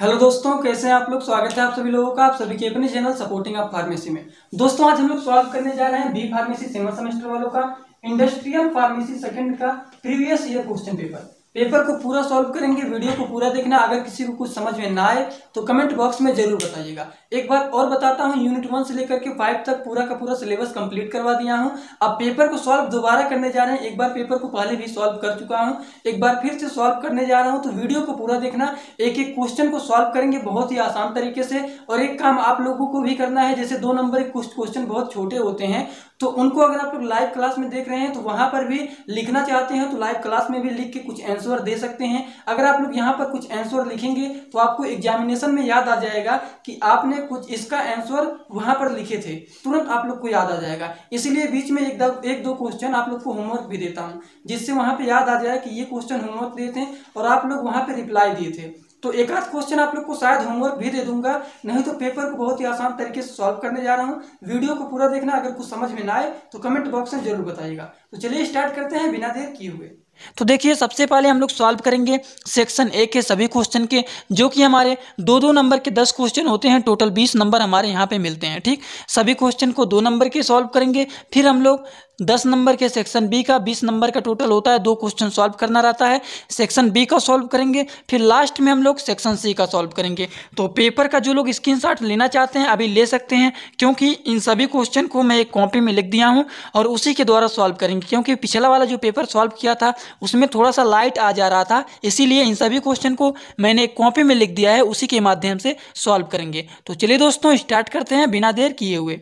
hello दोस्तों कैसे हैं आप लोग स्वागत है आप सभी लोगों का आप सभी के अपने चैनल सपोर्टिंग ऑफ फार्मेसी में दोस्तों आज हम लोग सॉल्व करने जा रहे हैं बी फार्मेसी सेवन सेमेस्टर वालों का इंडस्ट्रियल फार्मेसी सेकंड का previous year question paper paper को पूरा सॉल्व करेंगे वीडियो को पूरा देखना अगर किसी को कुछ समझ में ना आए तो कमेंट बॉक्स में जरूर बताइएगा एक बार और बताता हूँ यूनिट वन से लेकर के फाइव तक पूरा का पूरा सिलेबस कंप्लीट करवा दिया हूँ अब पेपर को सॉल्व दोबारा करने जा रहे हैं एक बार पेपर को पहले भी सॉल्व कर चुका हूँ एक बार फिर से सॉल्व करने जा रहा हूँ तो वीडियो को पूरा देखना एक एक क्वेश्चन को सॉल्व करेंगे बहुत ही आसान तरीके से और एक काम आप लोगों को भी करना है जैसे दो नंबर क्वेश्चन बहुत छोटे होते हैं तो उनको अगर आप लोग लाइव क्लास में देख रहे हैं तो वहां पर भी लिखना चाहते हैं तो लाइव क्लास में भी लिख के कुछ आंसर दे सकते हैं अगर आप लोग यहाँ पर कुछ आंसर लिखेंगे तो आपको एग्जामिनेशन में याद आ जाएगा कि आपने कुछ इसका आंसर वहां पर लिखे थे तुरंत आप लोग को याद आ जाएगा इसीलिए बीच में एक, एक दो क्वेश्चन आप लोग को होमवर्क भी देता हूँ जिससे वहां पर याद आ जाए कि ये क्वेश्चन होमवर्क दिए थे और आप लोग वहां पर रिप्लाई दिए थे तो एक आध क्वेश्चन आप लोग को शायद होमवर्क भी दे दूंगा नहीं तो पेपर को बहुत ही आसान तरीके से सॉल्व करने जा रहा हूँ वीडियो को पूरा देखना अगर कुछ समझ में ना आए तो कमेंट बॉक्स में जरूर बताइएगा तो चलिए स्टार्ट करते हैं बिना देर किए हुए तो देखिए सबसे पहले हम लोग सॉल्व करेंगे सेक्शन ए के सभी क्वेश्चन के जो कि हमारे दो दो नंबर के दस क्वेश्चन होते हैं टोटल बीस नंबर हमारे यहाँ पे मिलते हैं ठीक सभी क्वेश्चन को दो नंबर के सॉल्व करेंगे फिर हम लोग दस नंबर के सेक्शन बी का बीस नंबर का टोटल होता है दो क्वेश्चन सॉल्व करना रहता है सेक्शन बी का सॉल्व करेंगे फिर लास्ट में हम लोग सेक्शन सी का सॉल्व करेंगे तो पेपर का जो लोग स्क्रीन लेना चाहते हैं अभी ले सकते हैं क्योंकि इन सभी क्वेश्चन को मैं एक कॉपी में लिख दिया हूँ और उसी के द्वारा सॉल्व करेंगे क्योंकि पिछला वाला जो पेपर सॉल्व किया था उसमें थोड़ा सा लाइट आ जा रहा था इसीलिए इन सभी क्वेश्चन को मैंने एक कॉपी में लिख दिया है उसी के माध्यम से सॉल्व करेंगे तो चलिए दोस्तों स्टार्ट करते हैं बिना देर किए हुए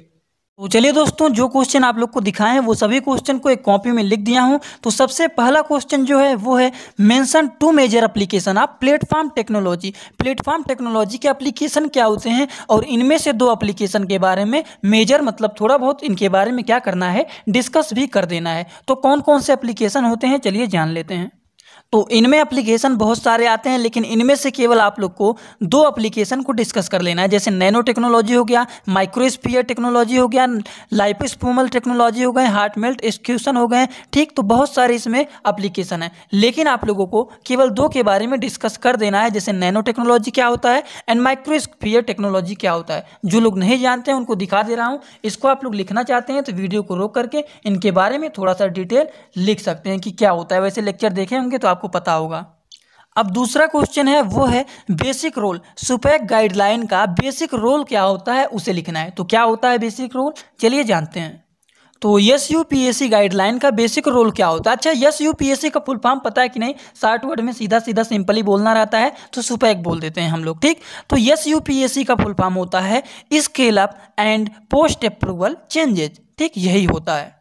तो चलिए दोस्तों जो क्वेश्चन आप लोग को दिखाए हैं वो सभी क्वेश्चन को एक कॉपी में लिख दिया हूँ तो सबसे पहला क्वेश्चन जो है वो है मेंशन टू मेजर एप्लीकेशन आप प्लेटफॉर्म टेक्नोलॉजी प्लेटफॉर्म टेक्नोलॉजी के एप्लीकेशन क्या होते हैं और इनमें से दो एप्लीकेशन के बारे में मेजर मतलब थोड़ा बहुत इनके बारे में क्या करना है डिस्कस भी कर देना है तो कौन कौन से एप्लीकेशन होते हैं चलिए जान लेते हैं तो इनमें एप्लीकेशन बहुत सारे आते हैं लेकिन इनमें से केवल आप लोग को दो एप्लीकेशन को डिस्कस कर लेना है जैसे नैनो टेक्नोलॉजी हो गया माइक्रोस्पियर टेक्नोलॉजी हो गया स्पोमल टेक्नोलॉजी हो गए हार्ट मेल्ट एक्सक्यूशन हो गए ठीक तो बहुत सारे इसमें अप्लीकेशन है लेकिन आप लोगों को केवल दो के बारे में डिस्कस कर देना है जैसे नैनो टेक्नोलॉजी क्या होता है एंड माइक्रोस्पियर टेक्नोलॉजी क्या होता है जो लोग नहीं जानते हैं उनको दिखा दे रहा हूँ इसको आप लोग लिखना चाहते हैं तो वीडियो को रोक करके इनके बारे में थोड़ा सा डिटेल लिख सकते हैं कि क्या होता है वैसे लेक्चर देखे होंगे तो आप आपको पता होगा अब दूसरा क्वेश्चन है वो है बेसिक रोल सुपैक गाइडलाइन का बेसिक रोल क्या होता है उसे लिखना है तो क्या होता है बेसिक रोल चलिए जानते हैं तो S U P S C guideline का बेसिक रोल क्या होता है अच्छा S U P S C का फुल फॉर्म पता है कि नहीं शार्ट वर्ड में सीधा सीधा सिंपली बोलना रहता है तो सुपैक बोल देते हैं हम लोग ठीक तो S U P S C का फुल फॉर्म होता है scale up and post approval changes ठीक यही होता है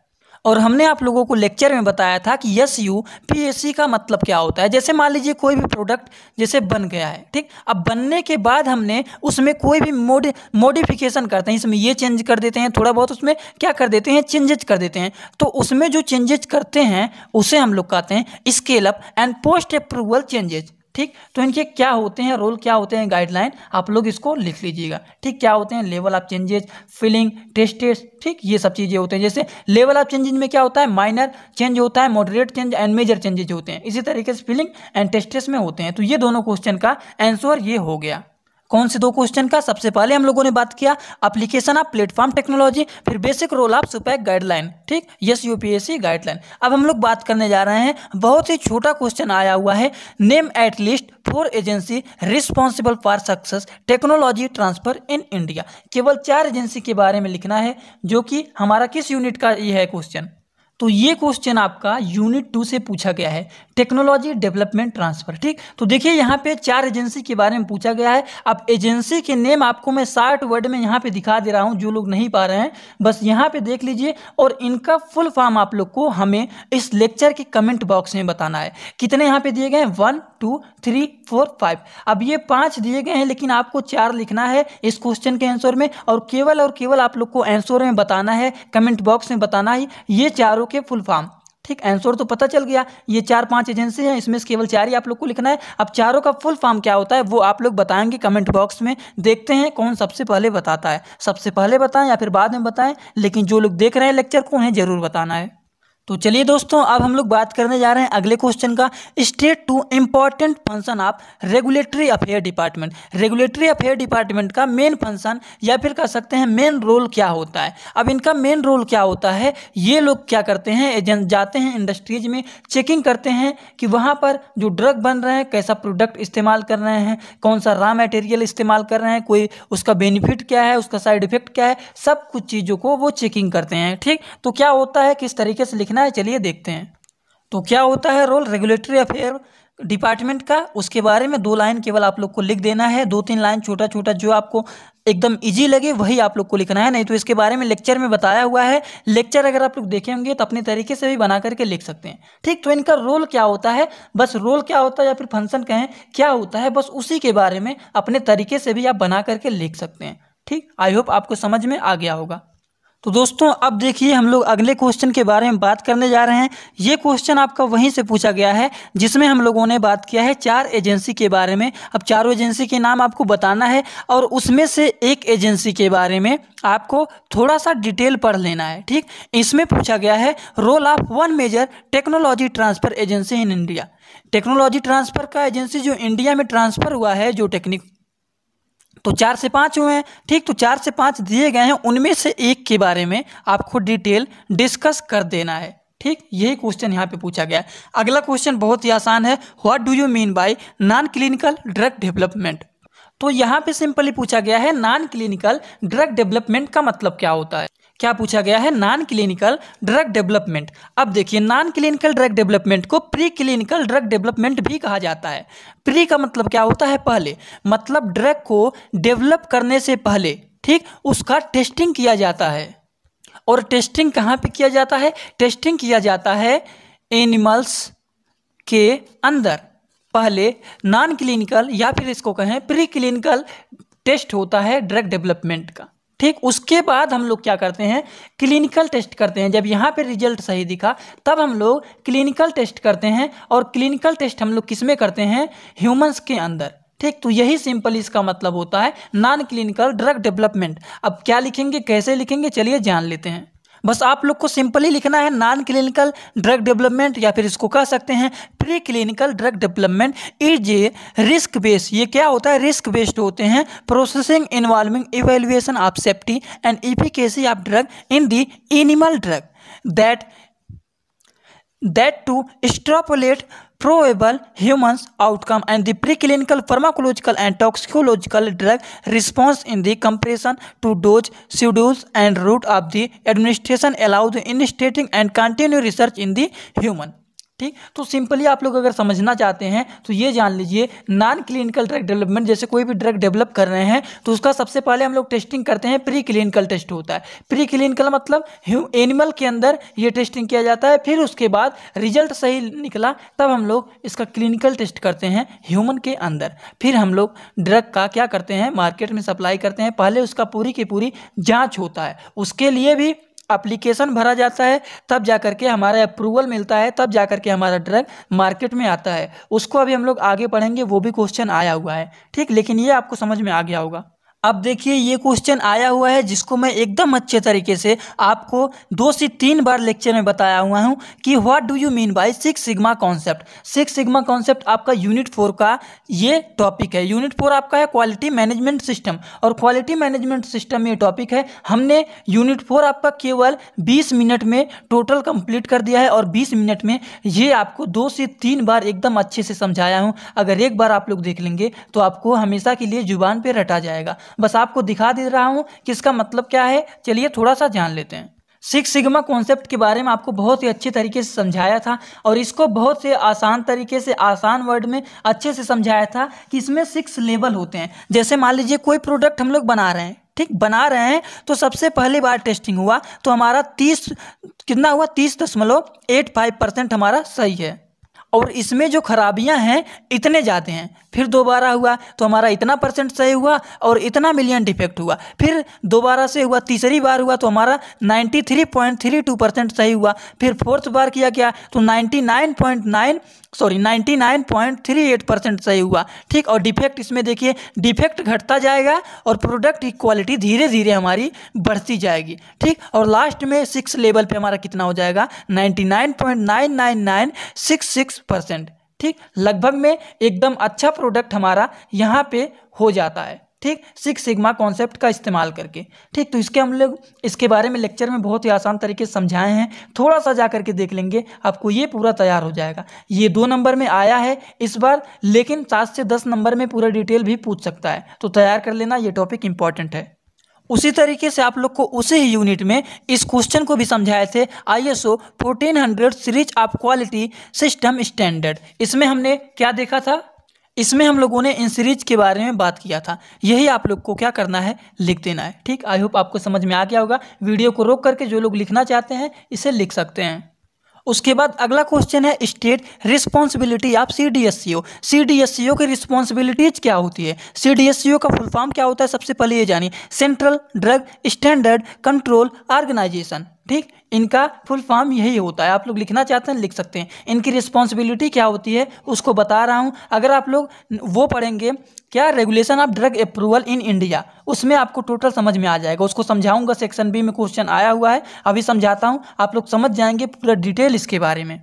और हमने आप लोगों को लेक्चर में बताया था कि S U P S C का मतलब क्या होता है जैसे मान लीजिए कोई भी प्रोडक्ट जैसे बन गया है ठीक अब बनने के बाद हमने उसमें कोई भी मोड मोडिफिकेशन करते हैं इसमें ये चेंज कर देते हैं थोड़ा बहुत उसमें क्या कर देते हैं चेंजेज कर देते हैं तो उसमें जो चेंजेज करते हैं उसे हम लोग कहते हैं scale up and post approval changes ठीक तो इनके क्या होते हैं रोल क्या होते हैं गाइडलाइन आप लोग इसको लिख लीजिएगा ठीक क्या होते हैं level of changes filling tests ठीक ये सब चीज़ें होते हैं जैसे लेवल ऑफ चेंजेज में क्या होता है माइनर चेंज होता है moderate change and major changes होते हैं इसी तरीके से फिलिंग एंड टेस्टेस में होते हैं तो ये दोनों क्वेश्चन का आंसर ये हो गया कौन से दो क्वेश्चन का सबसे पहले हम लोगों ने बात किया अप्लीकेशन ऑफ प्लेटफॉर्म टेक्नोलॉजी फिर basic role of SUPAC guideline ठीक यस यूपीएससी गाइडलाइन अब हम लोग बात करने जा रहे हैं बहुत ही छोटा क्वेश्चन आया हुआ है name at least four agency responsible for success technology transfer in India केवल चार एजेंसी के बारे में लिखना है जो कि हमारा किस यूनिट का ये है क्वेश्चन तो ये क्वेश्चन आपका यूनिट टू से पूछा गया है टेक्नोलॉजी डेवलपमेंट ट्रांसफर ठीक तो देखिए यहाँ पे चार एजेंसी के बारे में पूछा गया है अब एजेंसी के नेम आपको मैं साठ वर्ड में यहाँ पे दिखा दे रहा हूँ जो लोग नहीं पा रहे हैं बस यहाँ पे देख लीजिए और इनका फुल फॉर्म आप लोग को हमें इस लेक्चर के कमेंट बॉक्स में बताना है कितने यहाँ पे दिए गए हैं one two three four five अब ये पांच दिए गए हैं लेकिन आपको चार लिखना है इस क्वेश्चन के आंसर में और केवल और केवल आप लोग को आंसर में बताना है कमेंट बॉक्स में बताना है ये चारों के फुल फॉर्म ठीक आंसर तो पता चल गया ये चार पांच एजेंसी हैं इसमें केवल चार ही आप लोग को लिखना है अब चारों का फुल फॉर्म क्या होता है वो आप लोग बताएंगे कमेंट बॉक्स में देखते हैं कौन सबसे पहले बताता है सबसे पहले बताएं या फिर बाद में बताएं लेकिन जो लोग देख रहे हैं लेक्चर को उन्हें ज़रूर बताना है तो चलिए दोस्तों अब हम लोग बात करने जा रहे हैं अगले क्वेश्चन का state two important function of regulatory affair department regulatory affair department का मेन फंक्शन या फिर कह सकते हैं मेन रोल क्या होता है अब इनका मेन रोल क्या होता है ये लोग क्या करते हैं एजेंट जाते हैं इंडस्ट्रीज में चेकिंग करते हैं कि वहाँ पर जो ड्रग बन रहे हैं कैसा प्रोडक्ट इस्तेमाल कर रहे हैं कौन सा रॉ मटेरियल इस्तेमाल कर रहे हैं कोई उसका बेनिफिट क्या है उसका साइड इफेक्ट क्या है सब कुछ चीज़ों को वो चेकिंग करते हैं ठीक तो क्या होता है किस तरीके से लिखना कहना है चलिए देखते हैं तो क्या होता है रोल रेगुलेटरी अफेयर डिपार्टमेंट का उसके बारे में दो लाइन केवल आप लोग को लिख देना है दो तीन लाइन छोटा छोटा जो आपको एकदम इजी लगे वही आप लोग को लिखना है नहीं तो इसके बारे में लेक्चर में बताया हुआ है लेक्चर अगर आप लोग देखे होंगे तो अपने तरीके से भी बना करके लिख सकते हैं ठीक तो इनका रोल क्या होता है बस रोल क्या होता है या फिर फंक्शन कहें क्या होता है बस उसी के बारे में अपने तरीके से भी आप बना करके लिख सकते हैं ठीक आई होप आपको समझ में आ गया होगा तो दोस्तों अब देखिए हम लोग अगले क्वेश्चन के बारे में बात करने जा रहे हैं ये क्वेश्चन आपका वहीं से पूछा गया है जिसमें हम लोगों ने बात किया है चार एजेंसी के बारे में अब चारों एजेंसी के नाम आपको बताना है और उसमें से एक एजेंसी के बारे में आपको थोड़ा सा डिटेल पढ़ लेना है ठीक इसमें पूछा गया है role of one major technology transfer agency in India technology transfer का एजेंसी जो इंडिया में ट्रांसफ़र हुआ है जो टेक्निक तो चार से पाँच हुए हैं ठीक तो चार से पाँच दिए गए हैं उनमें से एक के बारे में आपको डिटेल डिस्कस कर देना है ठीक यही क्वेश्चन यहाँ पे पूछा गया है अगला क्वेश्चन बहुत ही आसान है what do you mean by non clinical drug development तो यहाँ पे सिंपली पूछा गया है नॉन क्लिनिकल ड्रग डेवलपमेंट का मतलब क्या होता है क्या पूछा गया है नॉन क्लिनिकल ड्रग डेवलपमेंट अब देखिए नॉन क्लिनिकल ड्रग डेवलपमेंट को प्री क्लिनिकल ड्रग डेवलपमेंट भी कहा जाता है प्री का मतलब क्या होता है पहले मतलब ड्रग को डेवलप करने से पहले ठीक उसका टेस्टिंग किया जाता है और टेस्टिंग कहाँ पे किया जाता है टेस्टिंग किया जाता है एनिमल्स के अंदर पहले नॉन क्लिनिकल या फिर इसको कहें प्री क्लिनिकल टेस्ट होता है ड्रग डेवलपमेंट का ठीक उसके बाद हम लोग क्या करते हैं क्लिनिकल टेस्ट करते हैं जब यहाँ पे रिजल्ट सही दिखा तब हम लोग क्लिनिकल टेस्ट करते हैं और क्लिनिकल टेस्ट हम लोग किस में करते हैं ह्यूमंस के अंदर ठीक तो यही सिंपल इसका मतलब होता है नॉन क्लिनिकल ड्रग डेवलपमेंट अब क्या लिखेंगे कैसे लिखेंगे चलिए जान लेते हैं बस आप लोग को सिंपली लिखना है नॉन क्लिनिकल ड्रग डेवलपमेंट या फिर इसको कह सकते हैं pre clinical drug development is a risk base ये क्या होता है रिस्क बेस्ड होते हैं processing involving evaluation of safety and efficacy of drug in the animal drug that that to extrapolate probable humans outcome and the preclinical pharmacological and toxicological drug response in the comparison to dose schedules and route of the administration allow the initiating and continue research in the human ठीक तो simply आप लोग अगर समझना चाहते हैं तो ये जान लीजिए नॉन क्लिनिकल ड्रग डेवलपमेंट जैसे कोई भी ड्रग डेवलप कर रहे हैं तो उसका सबसे पहले हम लोग टेस्टिंग करते हैं प्री क्लिनिकल टेस्ट होता है प्री क्लिनिकल मतलब एनिमल के अंदर ये टेस्टिंग किया जाता है फिर उसके बाद रिजल्ट सही निकला तब हम लोग इसका क्लिनिकल टेस्ट करते हैं ह्यूमन के अंदर फिर हम लोग ड्रग का क्या करते हैं मार्केट में सप्लाई करते हैं पहले उसका पूरी की पूरी जाँच होता है उसके लिए भी अप्लीकेशन भरा जाता है तब जा करके के हमारा अप्रूवल मिलता है तब जा कर के हमारा ड्रग मार्केट में आता है उसको अभी हम लोग आगे पढ़ेंगे वो भी क्वेश्चन आया हुआ है ठीक लेकिन ये आपको समझ में आ गया होगा अब देखिए ये क्वेश्चन आया हुआ है जिसको मैं एकदम अच्छे तरीके से आपको दो से तीन बार लेक्चर में बताया हुआ हूँ कि what do you mean by six sigma concept six sigma concept आपका यूनिट फोर का ये टॉपिक है यूनिट फोर आपका है क्वालिटी मैनेजमेंट सिस्टम और क्वालिटी मैनेजमेंट सिस्टम ये टॉपिक है हमने यूनिट फोर आपका केवल बीस मिनट में टोटल कंप्लीट कर दिया है और बीस मिनट में ये आपको दो से तीन बार एकदम अच्छे से समझाया हूँ अगर एक बार आप लोग देख लेंगे तो आपको हमेशा के लिए जुबान पर रटा जाएगा बस आपको दिखा दे रहा हूँ कि इसका मतलब क्या है चलिए थोड़ा सा जान लेते हैं सिक्स सिग्मा कॉन्सेप्ट के बारे में आपको बहुत ही अच्छे तरीके से समझाया था और इसको बहुत से आसान तरीके से आसान वर्ड में अच्छे से समझाया था कि इसमें सिक्स लेवल होते हैं जैसे मान लीजिए कोई प्रोडक्ट हम लोग बना रहे हैं ठीक बना रहे हैं तो सबसे पहली बार टेस्टिंग हुआ तो हमारा तीस कितना हुआ तीस दशमलव एट फाइव परसेंट हमारा सही है और इसमें जो खराबियां हैं इतने जाते हैं फिर दोबारा हुआ तो हमारा इतना परसेंट सही हुआ और इतना मिलियन डिफेक्ट हुआ फिर दोबारा से हुआ तीसरी बार हुआ तो हमारा 93.32 परसेंट सही हुआ फिर फोर्थ बार किया गया तो नाइन सॉरी 99.38 परसेंट सही हुआ ठीक और डिफेक्ट इसमें देखिए डिफेक्ट घटता जाएगा और प्रोडक्ट की क्वालिटी धीरे धीरे हमारी बढ़ती जाएगी ठीक और लास्ट में सिक्स लेवल पे हमारा कितना हो जाएगा 99.99966 परसेंट ठीक लगभग में एकदम अच्छा प्रोडक्ट हमारा यहाँ पे हो जाता है ठीक सिक्स सिग्मा कॉन्सेप्ट का इस्तेमाल करके ठीक तो इसके हम लोग इसके बारे में लेक्चर में बहुत ही आसान तरीके से समझाए हैं थोड़ा सा जा करके देख लेंगे आपको ये पूरा तैयार हो जाएगा ये दो नंबर में आया है इस बार लेकिन सात से दस नंबर में पूरा डिटेल भी पूछ सकता है तो तैयार कर लेना ये टॉपिक इंपॉर्टेंट है उसी तरीके से आप लोग को उसी ही यूनिट में इस क्वेश्चन को भी समझाए थे I S O fourteen hundred series of quality system standard इसमें हमने क्या देखा था इसमें हम लोगों ने इन सीरीज के बारे में बात किया था यही आप लोग को क्या करना है लिख देना है ठीक आई होप आपको समझ में आ गया होगा वीडियो को रोक करके जो लोग लिखना चाहते हैं इसे लिख सकते हैं उसके बाद अगला क्वेश्चन है state responsibility of C D S C O C D S C O की रिस्पॉन्सिबिलिटीज क्या होती है सी डी एस सी ओ का फुल फॉर्म क्या होता है सबसे पहले ये जानिए central drug standard control organisation ठीक इनका फुल फॉर्म यही होता है आप लोग लिखना चाहते हैं लिख सकते हैं इनकी रिस्पॉन्सिबिलिटी क्या होती है उसको बता रहा हूँ अगर आप लोग वो पढ़ेंगे क्या regulation of drug approval in India उसमें आपको टोटल समझ में आ जाएगा उसको समझाऊंगा सेक्शन बी में क्वेश्चन आया हुआ है अभी समझाता हूँ आप लोग समझ जाएंगे पूरा डिटेल इसके बारे में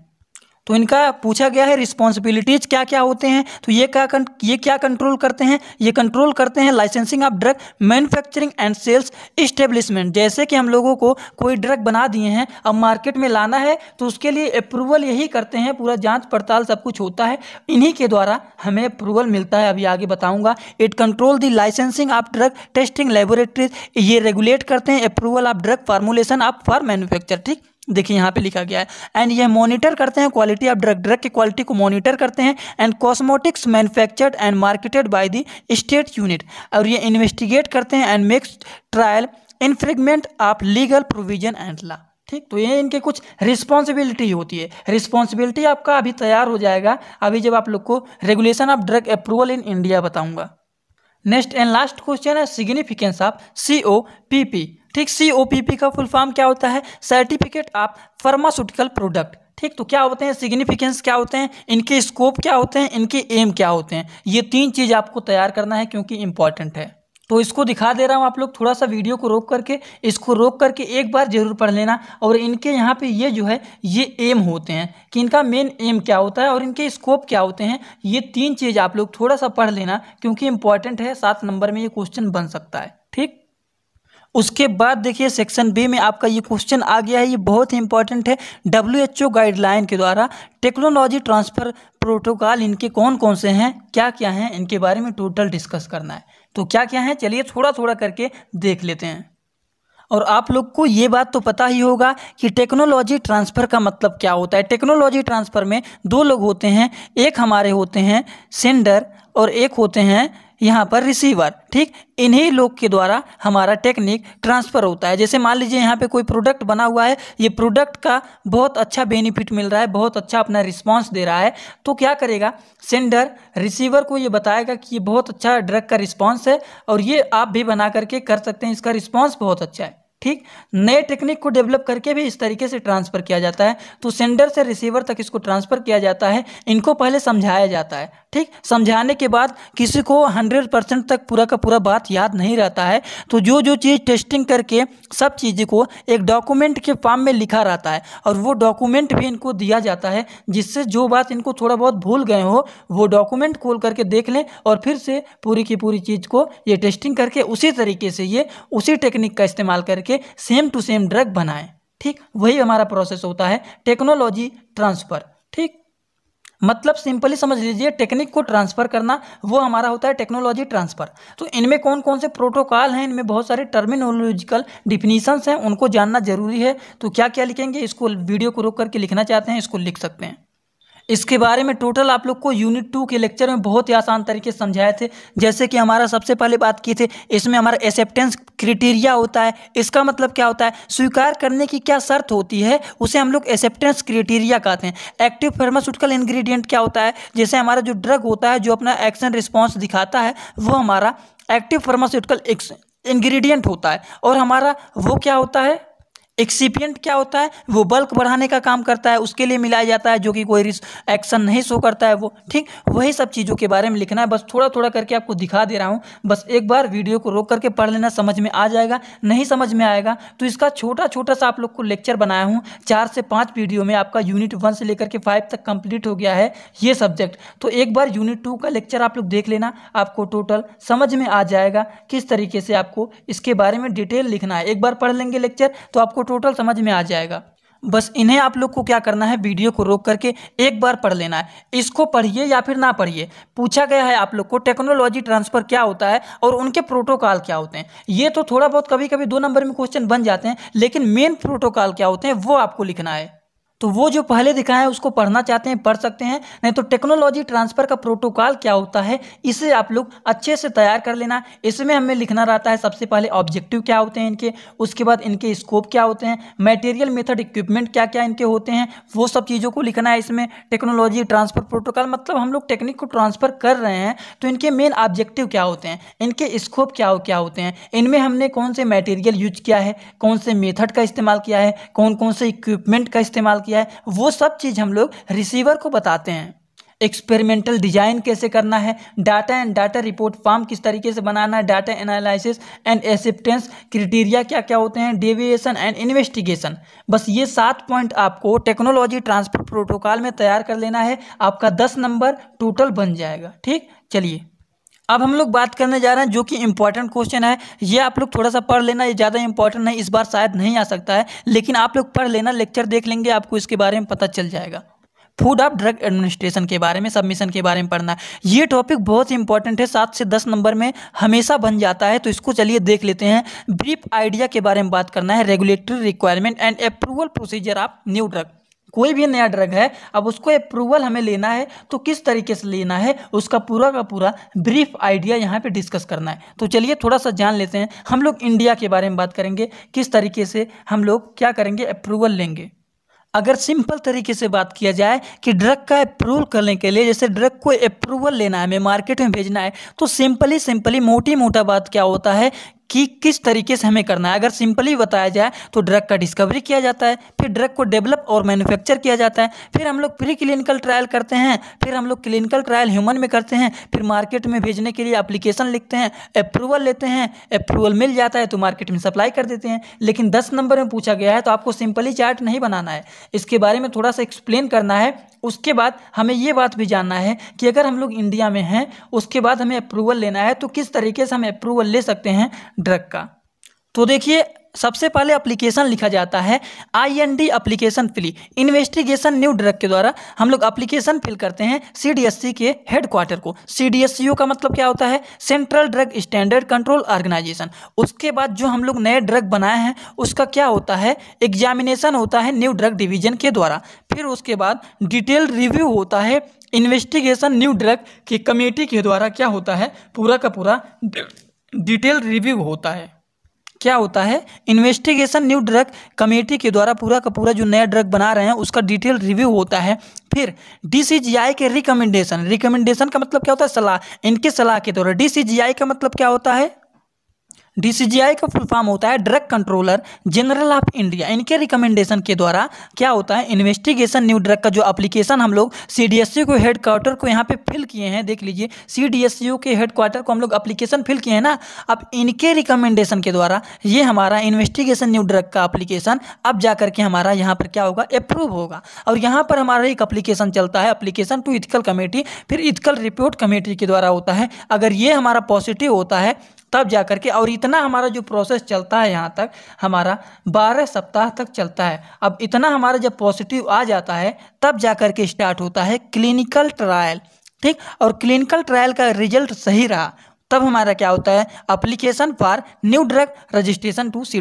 तो इनका पूछा गया है रिस्पॉन्सिबिलिटीज़ क्या क्या होते हैं तो ये क्या ये क्या कंट्रोल करते हैं ये कंट्रोल करते हैं licensing of drug manufacturing and sales establishment जैसे कि हम लोगों को कोई ड्रग बना दिए हैं अब मार्केट में लाना है तो उसके लिए अप्रूवल यही करते हैं पूरा जाँच पड़ताल सब कुछ होता है इन्हीं के द्वारा हमें अप्रूवल मिलता है अभी आगे बताऊँगा it control the licensing of drug testing laboratories ये रेगुलेट करते हैं approval of drug formulation of for manufacture ठीक देखिए यहाँ पे लिखा गया है एंड ये मॉनिटर करते हैं क्वालिटी ऑफ ड्रग ड्रग की क्वालिटी को मॉनिटर करते हैं and cosmetics manufactured and marketed by the state unit और ये इन्वेस्टिगेट करते हैं and makes trial infringement of legal provision and law ठीक तो ये इनके कुछ रिस्पॉन्सिबिलिटी होती है रिस्पॉन्सिबिलिटी आपका अभी तैयार हो जाएगा अभी जब आप लोग को regulation of drug approval in India बताऊँगा नेक्स्ट एंड लास्ट क्वेश्चन है significance of C O P P ठीक सी ओ पी पी का फुल फॉर्म क्या होता है सर्टिफिकेट ऑफ फार्मास्यूटिकल प्रोडक्ट ठीक तो क्या होते हैं सिग्निफिकेंस क्या होते हैं इनके स्कोप क्या होते हैं इनके एम क्या होते हैं ये तीन चीज़ आपको तैयार करना है क्योंकि इंपॉर्टेंट है तो इसको दिखा दे रहा हूँ आप लोग थोड़ा सा वीडियो को रोक करके इसको रोक करके एक बार ज़रूर पढ़ लेना और इनके यहाँ पे ये जो है ये एम होते हैं कि इनका मेन एम क्या होता है और इनके स्कोप क्या होते हैं ये तीन चीज़ आप लोग थोड़ा सा पढ़ लेना क्योंकि इंपॉर्टेंट है सात नंबर में ये क्वेश्चन बन सकता है ठीक उसके बाद देखिए सेक्शन बी में आपका ये क्वेश्चन आ गया है ये बहुत ही इंपॉर्टेंट है डब्ल्यू गाइडलाइन के द्वारा टेक्नोलॉजी ट्रांसफ़र प्रोटोकॉल इनके कौन कौन से हैं क्या क्या हैं इनके बारे में टोटल डिस्कस करना है तो क्या क्या है चलिए थोड़ा थोड़ा करके देख लेते हैं और आप लोग को ये बात तो पता ही होगा कि टेक्नोलॉजी ट्रांसफ़र का मतलब क्या होता है टेक्नोलॉजी ट्रांसफ़र में दो लोग होते हैं एक हमारे होते हैं सेंडर और एक होते हैं यहाँ पर रिसीवर ठीक इन्हीं लोग के द्वारा हमारा टेक्निक ट्रांसफ़र होता है जैसे मान लीजिए यहाँ पे कोई प्रोडक्ट बना हुआ है ये प्रोडक्ट का बहुत अच्छा बेनिफिट मिल रहा है बहुत अच्छा अपना रिस्पांस दे रहा है तो क्या करेगा सेंडर रिसीवर को ये बताएगा कि ये बहुत अच्छा ड्रग का रिस्पॉन्स है और ये आप भी बना करके कर सकते हैं इसका रिस्पॉन्स बहुत अच्छा है ठीक नए टेक्निक को डेवलप करके भी इस तरीके से ट्रांसफ़र किया जाता है तो सेंडर से रिसीवर तक इसको ट्रांसफ़र किया जाता है इनको पहले समझाया जाता है ठीक समझाने के बाद किसी को हंड्रेड परसेंट तक पूरा का पूरा बात याद नहीं रहता है तो जो जो चीज़ टेस्टिंग करके सब चीज़ को एक डॉक्यूमेंट के फॉर्म में लिखा रहता है और वो डॉक्यूमेंट भी इनको दिया जाता है जिससे जो बात इनको थोड़ा बहुत भूल गए हो वो डॉक्यूमेंट खोल करके देख लें और फिर से पूरी की पूरी चीज़ को ये टेस्टिंग करके उसी तरीके से ये उसी टेक्निक का इस्तेमाल करके करके सेम टू सेम ड्रग बनाएं ठीक वही हमारा प्रोसेस होता है टेक्नोलॉजी ट्रांसफ़र ठीक मतलब सिंपली समझ लीजिए टेक्निक को ट्रांसफ़र करना वो हमारा होता है टेक्नोलॉजी ट्रांसफ़र तो इनमें कौन कौन से प्रोटोकॉल हैं इनमें बहुत सारे टर्मिनोलॉजिकल डिफिनीशंस हैं उनको जानना जरूरी है तो क्या क्या लिखेंगे इसको वीडियो को रोक करके लिखना चाहते हैं इसको लिख सकते हैं इसके बारे में टोटल आप लोग को यूनिट टू के लेक्चर में बहुत ही आसान तरीके से समझाए थे जैसे कि हमारा सबसे पहले बात की थी इसमें हमारा एक्सेप्टेंस क्रिटेरिया होता है इसका मतलब क्या होता है स्वीकार करने की क्या शर्त होती है उसे हम लोग एक्सेप्टेंस क्रिटेरिया कहते हैं एक्टिव फार्मास्यूटिकल इन्ग्रीडियंट क्या होता है जैसे हमारा जो ड्रग होता है जो अपना एक्शन रिस्पॉन्स दिखाता है वो हमारा एक्टिव फार्मास्यूटिकल इन्ग्रीडियंट होता है और हमारा वो क्या होता है एक्सीपियंट क्या होता है वो बल्क बढ़ाने का काम करता है उसके लिए मिलाया जाता है जो कि कोई एक्शन नहीं शो करता है वो ठीक वही सब चीज़ों के बारे में लिखना है बस थोड़ा थोड़ा करके आपको दिखा दे रहा हूँ बस एक बार वीडियो को रोक करके पढ़ लेना समझ में आ जाएगा नहीं समझ में आएगा तो इसका छोटा छोटा सा आप लोग को लेक्चर बनाया हूँ चार से पाँच वीडियो में आपका यूनिट वन से लेकर के फाइव तक कंप्लीट हो गया है ये सब्जेक्ट तो एक बार यूनिट टू का लेक्चर आप लोग देख लेना आपको टोटल समझ में आ जाएगा किस तरीके से आपको इसके बारे में डिटेल लिखना है एक बार पढ़ लेंगे लेक्चर तो आपको टोटल समझ में आ जाएगा बस इन्हें आप लोग को क्या करना है वीडियो को रोक करके एक बार पढ़ लेना है इसको पढ़िए या फिर ना पढ़िए पूछा गया है आप लोग को टेक्नोलॉजी ट्रांसफ़र क्या होता है और उनके प्रोटोकॉल क्या होते हैं ये तो थोड़ा बहुत कभी कभी दो नंबर में क्वेश्चन बन जाते हैं लेकिन मेन प्रोटोकॉल क्या होते हैं वो आपको लिखना है तो वो जो पहले दिखाया है उसको पढ़ना चाहते हैं पढ़ सकते हैं नहीं तो टेक्नोलॉजी ट्रांसफ़र का प्रोटोकॉल क्या होता है इसे आप लोग अच्छे से तैयार कर लेना इसमें हमें लिखना रहता है सबसे पहले ऑब्जेक्टिव क्या होते हैं इनके उसके बाद इनके स्कोप क्या होते हैं मटेरियल मेथड इक्विपमेंट क्या क्या इनके होते हैं वो सब चीज़ों को लिखना है इसमें टेक्नोलॉजी ट्रांसफ़र प्रोटोकॉल मतलब हम लोग टेक्निक को ट्रांसफ़र कर रहे हैं तो इनके मेन ऑब्जेक्टिव क्या होते हैं इनके स्कोप क्या क्या होते हैं इनमें हमने कौन से मटेरियल यूज किया है कौन से मेथड का इस्तेमाल किया है कौन कौन से इक्विपमेंट का इस्तेमाल किया है वो सब चीज़ हम लोग रिसीवर को बताते हैं एक्सपेरिमेंटल डिजाइन कैसे करना है data and data report form किस तरीके से बनाना है data analysis and acceptance criteria क्या क्या होते हैं डेविएशन एंड इन्वेस्टिगेशन बस ये सात पॉइंट आपको टेक्नोलॉजी ट्रांसफर प्रोटोकॉल में तैयार कर लेना है आपका दस नंबर टोटल बन जाएगा ठीक चलिए अब हम लोग बात करने जा रहे हैं जो कि इंपॉर्टेंट क्वेश्चन है ये आप लोग थोड़ा सा पढ़ लेना ये ज़्यादा इंपॉर्टेंट है इस बार शायद नहीं आ सकता है लेकिन आप लोग पढ़ लेना लेक्चर देख लेंगे आपको इसके बारे में पता चल जाएगा फूड ऑफ ड्रग एडमिनिस्ट्रेशन के बारे में सबमिशन के बारे में पढ़ना है ये टॉपिक बहुत ही इंपॉर्टेंट है सात से दस नंबर में हमेशा बन जाता है तो इसको चलिए देख लेते हैं ब्रीफ आइडिया के बारे में बात करना है regulatory requirement and approval procedure of new drug कोई भी नया ड्रग है अब उसको अप्रूवल हमें लेना है तो किस तरीके से लेना है उसका पूरा का पूरा ब्रीफ आइडिया यहाँ पे डिस्कस करना है तो चलिए थोड़ा सा जान लेते हैं हम लोग इंडिया के बारे में बात करेंगे किस तरीके से हम लोग क्या करेंगे अप्रूवल लेंगे अगर सिंपल तरीके से बात किया जाए कि ड्रग का अप्रूवल करने के लिए जैसे ड्रग को अप्रूवल लेना है हमें मार्केट में भेजना है तो सिंपली सिंपली मोटी मोटा बात क्या होता है कि किस तरीके से हमें करना है अगर सिंपली बताया जाए तो ड्रग का डिस्कवरी किया जाता है फिर ड्रग को डेवलप और मैन्युफैक्चर किया जाता है फिर हम लोग प्री क्लिनिकल ट्रायल करते हैं फिर हम लोग क्लिनिकल ट्रायल ह्यूमन में करते हैं फिर मार्केट में भेजने के लिए अप्लीकेशन लिखते हैं अप्रूवल लेते हैं अप्रूवल मिल जाता है तो मार्केट में सप्लाई कर देते हैं लेकिन दस नंबर में पूछा गया है तो आपको सिंपली चार्ट नहीं बनाना है इसके बारे में थोड़ा सा एक्सप्लेन करना है उसके बाद हमें ये बात भी जानना है कि अगर हम लोग इंडिया में हैं उसके बाद हमें अप्रूवल लेना है तो किस तरीके से हम अप्रूवल ले सकते हैं ड्रग का तो देखिए सबसे पहले एप्लीकेशन लिखा जाता है I N D application filed investigation new drug के द्वारा हम लोग एप्लीकेशन फिल करते हैं सी डी एस सी के हेडक्वार्टर को सी डी एस सी ओ का मतलब क्या होता है central drug standard control organisation उसके बाद जो हम लोग नए ड्रग बनाए हैं उसका क्या होता है एग्जामिनेशन होता है न्यू ड्रग डिवीजन के द्वारा फिर उसके बाद डिटेल रिव्यू होता है इन्वेस्टिगेशन न्यू ड्रग की कमेटी के द्वारा क्या होता है पूरा का पूरा डिटेल रिव्यू होता है क्या होता है इन्वेस्टिगेशन न्यू ड्रग कमेटी के द्वारा पूरा का पूरा जो नया ड्रग बना रहे हैं उसका डिटेल रिव्यू होता है फिर डीसीजीआई के रिकमेंडेशन रिकमेंडेशन का मतलब क्या होता है सलाह इनके सलाह के द्वारा डीसीजीआई का मतलब क्या होता है डीसीजीआई का फुल फॉर्म होता है drug controller general of India इनके रिकमेंडेशन के द्वारा क्या होता है इन्वेस्टिगेशन न्यू ड्रग का जो एप्लीकेशन हम लोग सी डी एस को हेडक्वार्टर को यहाँ पे फिल किए हैं देख लीजिए सी डी एस के हेडक्वार्टर को हम लोग अप्लीकेशन फिल किए हैं ना अब इनके रिकमेंडेशन के द्वारा ये हमारा इन्वेस्टिगेशन न्यू ड्रग का अप्लीकेशन अब जा करके हमारा यहाँ पर क्या होगा अप्रूव होगा और यहाँ पर हमारा एक अप्लीकेशन चलता है अप्लीकेशन टू इथिकल कमेटी फिर इथिकल रिपोर्ट कमेटी के द्वारा होता है अगर ये हमारा पॉजिटिव होता है तब जा कर के और इतना हमारा जो प्रोसेस चलता है यहाँ तक हमारा बारह सप्ताह तक चलता है अब इतना हमारा जब पॉजिटिव आ जाता है तब जा करके के स्टार्ट होता है क्लिनिकल ट्रायल ठीक और क्लिनिकल ट्रायल का रिजल्ट सही रहा तब हमारा क्या होता है application for new drug registration to C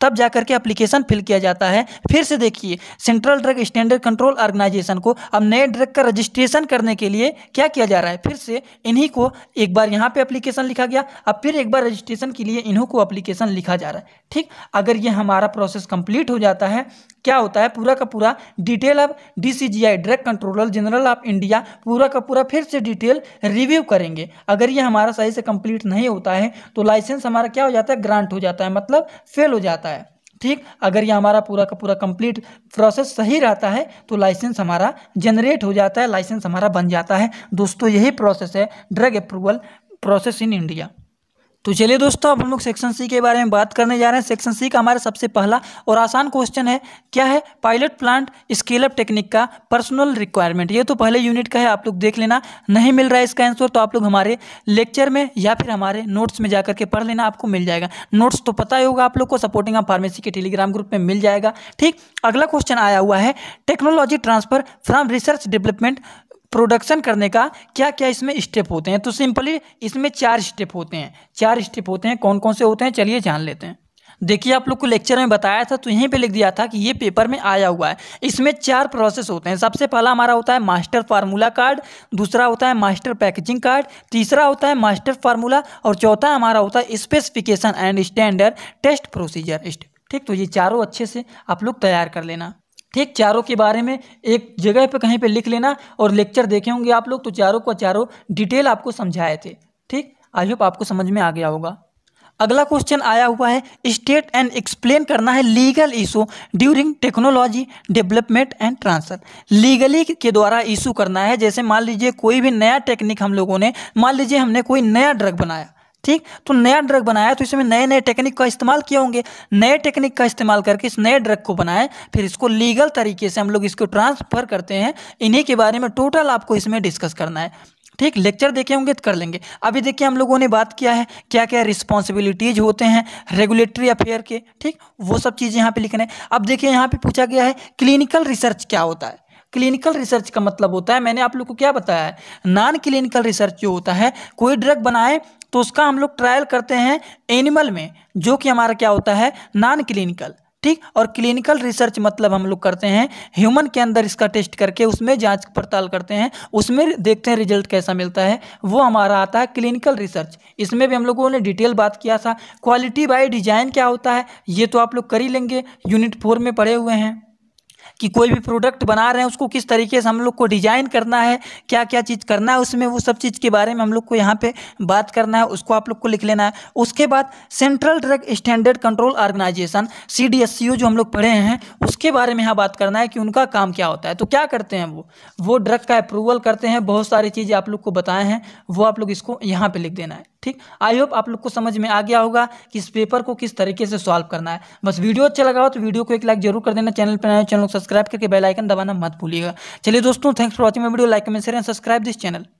तब जा करके अप्लीकेशन फिल किया जाता है फिर से देखिए central drug standard control organisation को अब नए ड्रग का रजिस्ट्रेशन करने के लिए क्या किया जा रहा है फिर से इन्हीं को एक बार यहाँ पे अप्लीकेशन लिखा गया अब फिर एक बार रजिस्ट्रेशन के लिए इन्हों को अप्लीकेशन लिखा जा रहा है ठीक अगर ये हमारा प्रोसेस कंप्लीट हो जाता है क्या होता है पूरा का पूरा डिटेल अब DCGI drug controller general of India पूरा का पूरा फिर से डिटेल रिव्यू करेंगे अगर ये हमारा सही से कंप्लीट नहीं होता है तो लाइसेंस हमारा क्या हो जाता है ग्रांट हो जाता है मतलब फेल हो जाता है ठीक अगर ये हमारा पूरा का पूरा कंप्लीट प्रोसेस सही रहता है तो लाइसेंस हमारा जनरेट हो जाता है लाइसेंस हमारा बन जाता है दोस्तों यही प्रोसेस है drug approval process in India तो चलिए दोस्तों अब हम लोग सेक्शन सी के बारे में बात करने जा रहे हैं सेक्शन सी का हमारा सबसे पहला और आसान क्वेश्चन है क्या है पायलट प्लांट स्केलअप टेक्निक का पर्सनल रिक्वायरमेंट ये तो पहले यूनिट का है आप लोग देख लेना नहीं मिल रहा है इसका आंसर तो आप लोग हमारे लेक्चर में या फिर हमारे नोट्स में जाकर के पढ़ लेना आपको मिल जाएगा नोट्स तो पता ही होगा आप लोग को सपोर्टिंग ऑफ फार्मेसी के टेलीग्राम ग्रुप में मिल जाएगा ठीक अगला क्वेश्चन आया हुआ है technology transfer from research development production करने का क्या क्या इसमें स्टेप होते हैं तो सिंपली इसमें चार स्टेप होते हैं चार स्टेप होते हैं कौन कौन से होते हैं चलिए जान लेते हैं देखिए आप लोग को लेक्चर में बताया था तो यहीं पे लिख दिया था कि ये पेपर में आया हुआ है इसमें चार प्रोसेस होते हैं सबसे पहला हमारा होता है मास्टर फार्मूला कार्ड दूसरा होता है मास्टर पैकेजिंग कार्ड तीसरा होता है मास्टर फार्मूला और चौथा हमारा होता है specification and standard test procedure ठीक तो ये चारों अच्छे से आप लोग तैयार कर लेना ठीक चारों के बारे में एक जगह पे कहीं पे लिख लेना और लेक्चर देखे होंगे आप लोग तो चारों को चारों डिटेल आपको समझाए थे ठीक आई होप आपको समझ में आ गया होगा अगला क्वेश्चन आया हुआ है स्टेट एंड एक्सप्लेन करना है legal issue during technology development and transfer legally के द्वारा इशू करना है जैसे मान लीजिए कोई भी नया टेक्निक हम लोगों ने मान लीजिए हमने कोई नया ड्रग बनाया ठीक तो नया ड्रग बनाया तो इसमें नए नए टेक्निक का इस्तेमाल किए होंगे नए टेक्निक का इस्तेमाल करके इस नए ड्रग को बनाए फिर इसको लीगल तरीके से हम लोग इसको ट्रांसफ़र करते हैं इन्हीं के बारे में टोटल आपको इसमें डिस्कस करना है ठीक लेक्चर देखे होंगे तो कर लेंगे अभी देखिए हम लोगों ने बात किया है क्या क्या रिस्पॉन्सिबिलिटीज होते हैं रेगुलेटरी अफेयर के ठीक वो सब चीज़ें यहाँ पे लिखने अब देखिए यहाँ पे पूछा गया है क्लिनिकल रिसर्च क्या होता है क्लिनिकल रिसर्च का मतलब होता है मैंने आप लोग को क्या बताया है नॉन क्लिनिकल रिसर्च जो होता है कोई ड्रग बनाए तो उसका हम लोग ट्रायल करते हैं एनिमल में जो कि हमारा क्या होता है नॉन क्लिनिकल ठीक और क्लिनिकल रिसर्च मतलब हम लोग करते हैं ह्यूमन के अंदर इसका टेस्ट करके उसमें जांच पड़ताल करते हैं उसमें देखते हैं रिजल्ट कैसा मिलता है वो हमारा आता है क्लिनिकल रिसर्च इसमें भी हम लोगों ने डिटेल बात किया था क्वालिटी बाय डिजाइन क्या होता है ये तो आप लोग कर ही लेंगे यूनिट फोर में पढ़े हुए हैं कि कोई भी प्रोडक्ट बना रहे हैं उसको किस तरीके से हम लोग को डिजाइन करना है क्या क्या चीज़ करना है उसमें वो सब चीज़ के बारे में हम लोग को यहाँ पे बात करना है उसको आप लोग को लिख लेना है उसके बाद central drug standard control organisation C जो हम लोग पढ़े हैं उसके बारे में यहाँ बात करना है कि उनका काम क्या होता है तो क्या करते हैं वो वो ड्रग का अप्रूवल करते हैं बहुत सारी चीज़ें आप लोग को बताए हैं वो आप लोग इसको यहाँ पर लिख देना है ठीक आई होप आप लोग को समझ में आ गया होगा कि इस पेपर को किस तरीके से सॉल्व करना है बस वीडियो अच्छा लगा हो तो वीडियो को एक लाइक जरूर कर देना चैनल पर नया चैनल को सब्सक्राइब करके बेल आइकन दबाना मत भूलिएगा चलिए दोस्तों thanks for watching video like comment share and subscribe this channel